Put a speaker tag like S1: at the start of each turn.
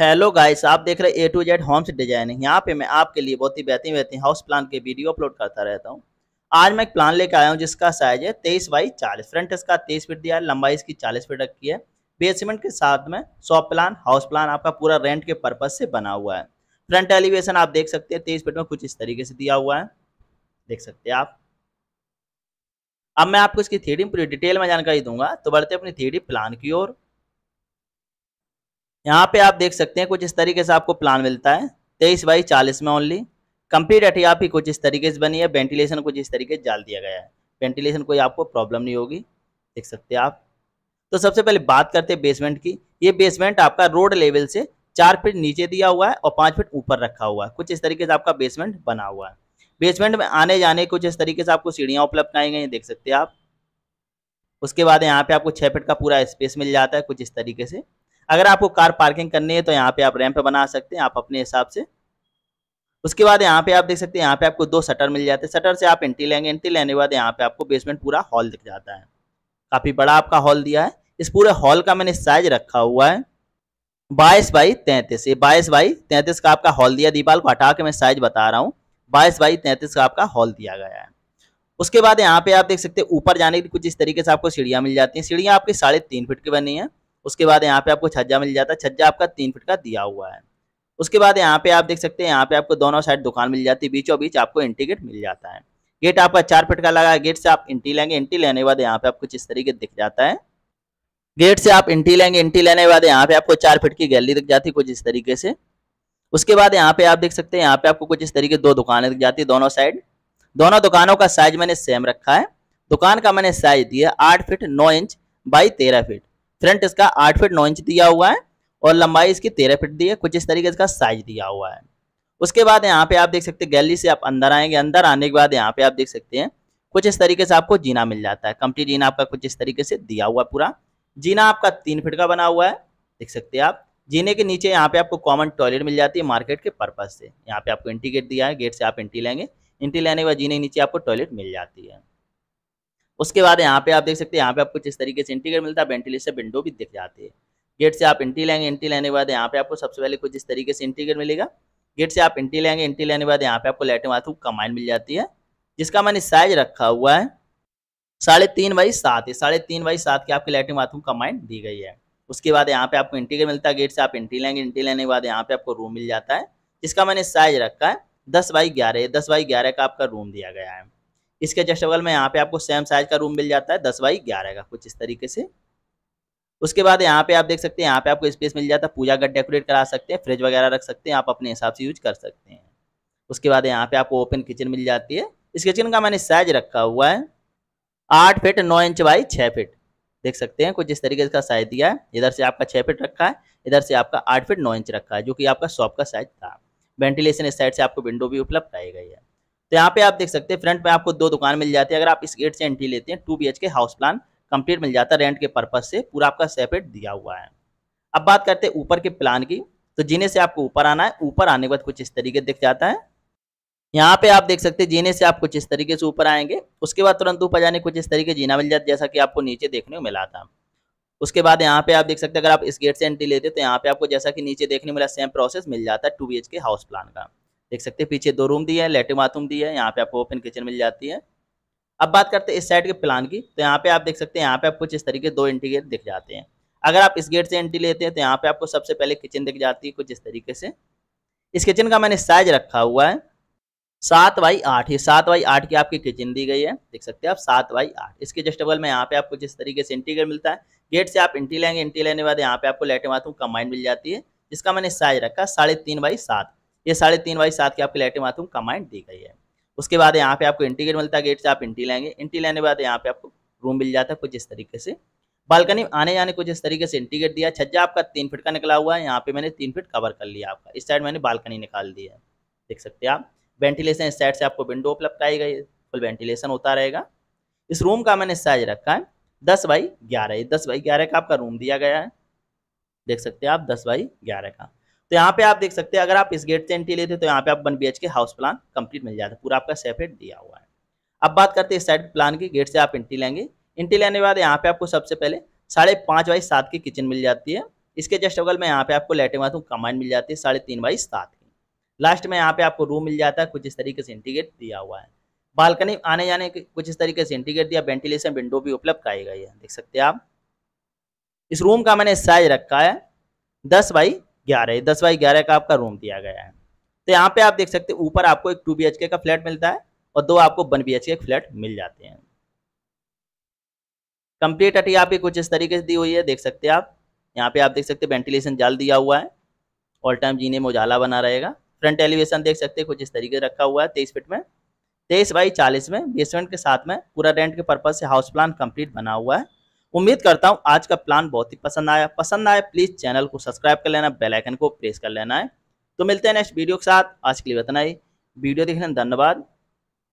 S1: hello guys आप देख रहे A to Z homes designing यहाँ पे मैं आपके लिए बहुत ही बेहतरीन बेहतरीन हाउस प्लान के वीडियो अपलोड करता रहता हूँ आज मैं एक प्लान लेकर आया हूँ जिसका साइज है तेईस बाई चालीस फ्रंट इसका तेईस फीट दिया है लंबाई इसकी चालीस फीट रखी है बेसमेंट के साथ में शॉप प्लान हाउस प्लान आपका पूरा रेंट के पर्पज से बना हुआ है फ्रंट एलिवेशन आप देख सकते हैं तेईस फीट में कुछ इस तरीके से दिया हुआ है देख सकते हैं आप अब मैं आपको इसकी थ्री पूरी डिटेल में जानकारी दूंगा तो बढ़ते अपनी थ्री प्लान की ओर यहाँ पे आप देख सकते हैं कुछ इस तरीके से आपको प्लान मिलता है तेईस बाई चालीस में ओनली कंप्लीट अटिया भी कुछ इस तरीके से बनी है वेंटिलेशन कुछ इस तरीके से डाल दिया गया है वेंटिलेशन कोई आपको प्रॉब्लम नहीं होगी देख सकते हैं आप तो सबसे पहले बात करते हैं बेसमेंट की ये बेसमेंट आपका रोड लेवल से चार फीट नीचे दिया हुआ है और पाँच फीट ऊपर रखा हुआ है कुछ इस तरीके से आपका बेसमेंट बना हुआ है बेसमेंट में आने जाने कुछ इस तरीके से आपको सीढ़ियाँ उपलब्ध आई गई देख सकते हैं आप उसके बाद यहाँ पे आपको छः फिट का पूरा स्पेस मिल जाता है कुछ इस तरीके से अगर आपको कार पार्किंग करनी है तो यहाँ पे आप रैंप बना सकते हैं आप अपने हिसाब से उसके बाद यहाँ पे आप देख सकते हैं यहाँ पे आपको दो शटर मिल जाते हैं शटर से आप एंट्री लेंगे एंट्री लेने के बाद यहाँ पे आपको बेसमेंट पूरा हॉल दिख जाता है काफ़ी बड़ा आपका हॉल दिया है इस पूरे हॉल का मैंने साइज रखा हुआ है बाईस बाई तैंतीस ये बाईस बाई तैंतीस का आपका हॉल दिया दीपाल को हटा के मैं साइज बता रहा हूँ बाईस बाई तैंतीस का आपका हॉल दिया गया है उसके बाद यहाँ पे आप देख सकते हैं ऊपर जाने की कुछ इस तरीके से आपको सीढ़ियाँ मिल जाती हैं सीढ़ियाँ आपकी साढ़े तीन फिट की बनी है उसके बाद यहाँ पे आपको छज्जा मिल जाता है छज्जा आपका तीन फिट का दिया हुआ है उसके बाद यहाँ पे आप देख सकते हैं यहाँ पे आपको दोनों साइड दुकान मिल जाती है बीचों बीच आपको एंटी गेट मिल जाता है गेट आपका चार फिट का लगा है गेट से आप एंटी लेंगे एंटी लेने के बाद यहाँ पे आपको इस तरीके दिख जाता है गेट से आप एंटी लेंगे एंटी लेने के बाद यहाँ पे आपको चार फिट की गैलरी दिख जाती है कुछ इस तरीके से उसके बाद यहाँ पे आप देख सकते हैं यहाँ पे आपको कुछ इस तरीके दो दुकानें दिख जाती है दोनों साइड दोनों दुकानों का साइज मैंने सेम रखा है दुकान का मैंने साइज दिया आठ फीट नौ इंच बाई तेरह फिट फ्रंट इसका आठ फीट नौ इंच दिया हुआ है और लंबाई इसकी तेरह फीट दी है कुछ इस तरीके इसका साइज दिया हुआ है उसके बाद यहाँ पे आप देख सकते हैं गैली से आप अंदर आएंगे अंदर आने के बाद यहाँ पे आप देख सकते हैं कुछ इस तरीके से आपको जीना मिल जाता है कंप्लीट जीना आपका कुछ इस तरीके से दिया हुआ पूरा जीना आपका तीन फिट का बना हुआ है देख सकते हैं आप जीने के नीचे यहाँ पे आपको कॉमन टॉयलेट मिल जाती है मार्केट के पर्पज से यहाँ पे आपको एंट्री गेट दिया है गेट से आप एंट्री लेंगे एंट्री लेने के बाद जीने के नीचे आपको टॉयलेट मिल जाती है उसके बाद यहाँ पे आप देख सकते हैं यहाँ पे आपको जिस तरीके से इंटीग्रेट मिलता है वेंटिलेशन विंडो भी दिख जाती है गेट से आप इंटी लेंगे इंटी लेने के बाद यहाँ पे आपको सबसे पहले कुछ जिस तरीके से इंटीग्रेट मिलेगा गेट से आप इंटी लेंगे इंटी लेने के बाद यहाँ पे आपको लेटे वाथ कमाइन मिल जाती है जिसका मैंने साइज रखा हुआ है साढ़े तीन बाई सात है साढ़े तीन बाई सात की आपकी लेटर माथू कमाइन दी गई है उसके बाद यहाँ पे आपको इंटीग्रेट मिलता है गेट से आप इंटी लेंगे इंटी लेने के बाद यहाँ पे आपको रूम मिल जाता है जिसका मैंने साइज रखा है दस बाई ग्यारह दस बाई ग्यारह का आपका रूम दिया गया है इसके जस्ट बगल में यहाँ पे आपको सेम साइज का रूम मिल जाता है दस बाई ग्यारह का कुछ इस तरीके से उसके बाद यहाँ पे आप देख सकते हैं यहाँ पे आपको स्पेस मिल जाता है पूजा घर डेकोरेट करा सकते हैं फ्रिज वगैरह रख सकते हैं आप अपने हिसाब से यूज कर सकते हैं उसके बाद यहाँ पे आपको ओपन किचन मिल जाती है इस किचन का मैंने साइज रखा हुआ है आठ फिट नौ इंच बाई छः फिट देख सकते हैं कुछ इस तरीके का साइज दिया है इधर से आपका छः फिट रखा है इधर से आपका आठ फिट नौ इंच रखा है जो कि आपका शॉप का साइज था वेंटिलेशन इस साइड से आपको विंडो भी उपलब्ध आई गई है तो यहाँ पे आप देख सकते हैं फ्रंट पे आपको दो दुकान मिल जाती है अगर आप इस गेट से एंट्री लेते हैं two B K house plan complete मिल जाता है रेंट के पर्पज से पूरा आपका सेपरेट दिया हुआ है अब बात करते हैं ऊपर के प्लान की तो जीने से आपको ऊपर आना है ऊपर आने के बाद कुछ इस तरीके दिख जाता है यहाँ पे आप देख सकते हैं जीने से आप कुछ इस तरीके से ऊपर आएंगे उसके बाद तुरंत ऊपर जाने कुछ इस तरीके जीना मिल जाता है जैसा कि आपको नीचे देखने को मिला था उसके बाद यहाँ पे आप देख सकते हैं अगर आप इस गेट से एंट्री लेते तो यहाँ पे आपको जैसा कि नीचे देखने मिला सेम प्रोसेस मिल जाता है टू बी हाउस प्लान का देख सकते हैं पीछे दो रूम दिए हैं लेटरिन बाथरूम दिए हैं यहाँ पे आपको ओपन किचन मिल जाती है अब बात करते हैं इस साइड के प्लान की तो यहाँ पे आप देख सकते हैं यहाँ पे आप कुछ इस तरीके दो एंट्री गेट दिख जाते हैं अगर आप इस गेट से एंट्री लेते हैं तो यहाँ पे आपको सबसे पहले किचन दिख जाती है कुछ इस तरीके से इस किचन का मैंने साइज रखा हुआ है सात बाई आठ ये सात बाई आठ की आपकी किचन दी गई है देख सकते हैं आप सात बाई आठ इसके जस्ट बगल में यहाँ पे आपको जिस तरीके से इंटीरियर मिलता है गेट से आप इंटी लेंगे इंटी लेने के बाद यहाँ पे आपको लेटे बाथरूम कंबाइन मिल जाती है जिसका मैंने साइज रखा साढ़े तीन बाई सात ये साढ़े तीन बाई सात की आपके लाइटिंग बाथरूम कमाइंड दी गई है उसके बाद यहाँ पे आपको इंटीग्रेट मिलता है गेट से आप इंटी लेंगे इंटी लेने के बाद यहाँ पे आपको रूम मिल जाता है कुछ इस तरीके से बालकनी आने जाने कुछ इस तरीके से इंटीगेट दिया छज्जा आपका तीन फिट का निकला हुआ है यहाँ पे मैंने तीन फिट कवर कर लिया आपका इस साइड मैंने बालकनी निकाल दी है देख सकते हैं आप वेंटिलेशन इस साइड से आपको विंडो उपलब्ध कराई गई है फुल वेंटिलेशन होता रहेगा इस रूम का मैंने साइज रखा है दस बाई ग्यारह दस बाई ग्यारह का आपका रूम दिया गया है देख सकते हैं आप दस बाई ग्यारह का तो यहाँ पे आप देख सकते हैं अगर आप इस गेट से एंट्री लेते तो यहाँ पे आप one B K house plan complete मिल जाता है पूरा आपका सेपरेट दिया हुआ है अब बात करते हैं इस साइड प्लान की गेट से आप एंट्री लेंगे एंट्री लेने के बाद यहाँ पे आपको सबसे पहले साढ़े पाँच बाई सात की किचन मिल जाती है इसके जस्ट अगल में यहाँ पे आपको लेटे बाथरूम कमांड मिल जाती है साढ़े तीन बाई सात की लास्ट में यहाँ पे आपको रूम मिल जाता है कुछ इस तरीके से इंटीगेट दिया हुआ है बालकनी आने जाने के कुछ इस तरीके से इंटीगेट दिया वेंटिलेशन विंडो भी उपलब्ध कराई गई है देख सकते हैं आप इस रूम का मैंने साइज रखा है दस बाई ग्यारह दस बाई ग्यारह का आपका रूम दिया गया है तो यहाँ पे आप देख सकते हैं ऊपर आपको एक टू बी का फ्लैट मिलता है और दो आपको वन बी के फ्लैट मिल जाते हैं कंप्लीट अटी आपकी कुछ इस तरीके से दी हुई है देख सकते हैं आप यहाँ पे आप देख सकते हैं वेंटिलेशन जाल दिया हुआ है ऑल टाइम जीने में उजाला बना रहेगा फ्रंट एलिवेशन देख सकते हैं कुछ इस तरीके से रखा हुआ है तेईस फिट में तेईस बाई चालीस में बेसमेंट के साथ में पूरा रेंट के पर्पज से हाउस प्लान कंप्लीट बना हुआ है उम्मीद करता हूँ आज का प्लान बहुत ही पसंद आया पसंद आया प्लीज़ चैनल को सब्सक्राइब कर लेना बेलाइकन को प्रेस कर लेना है तो मिलते हैं नेक्स्ट वीडियो के साथ आज के लिए बताना ही वीडियो देखने धन्यवाद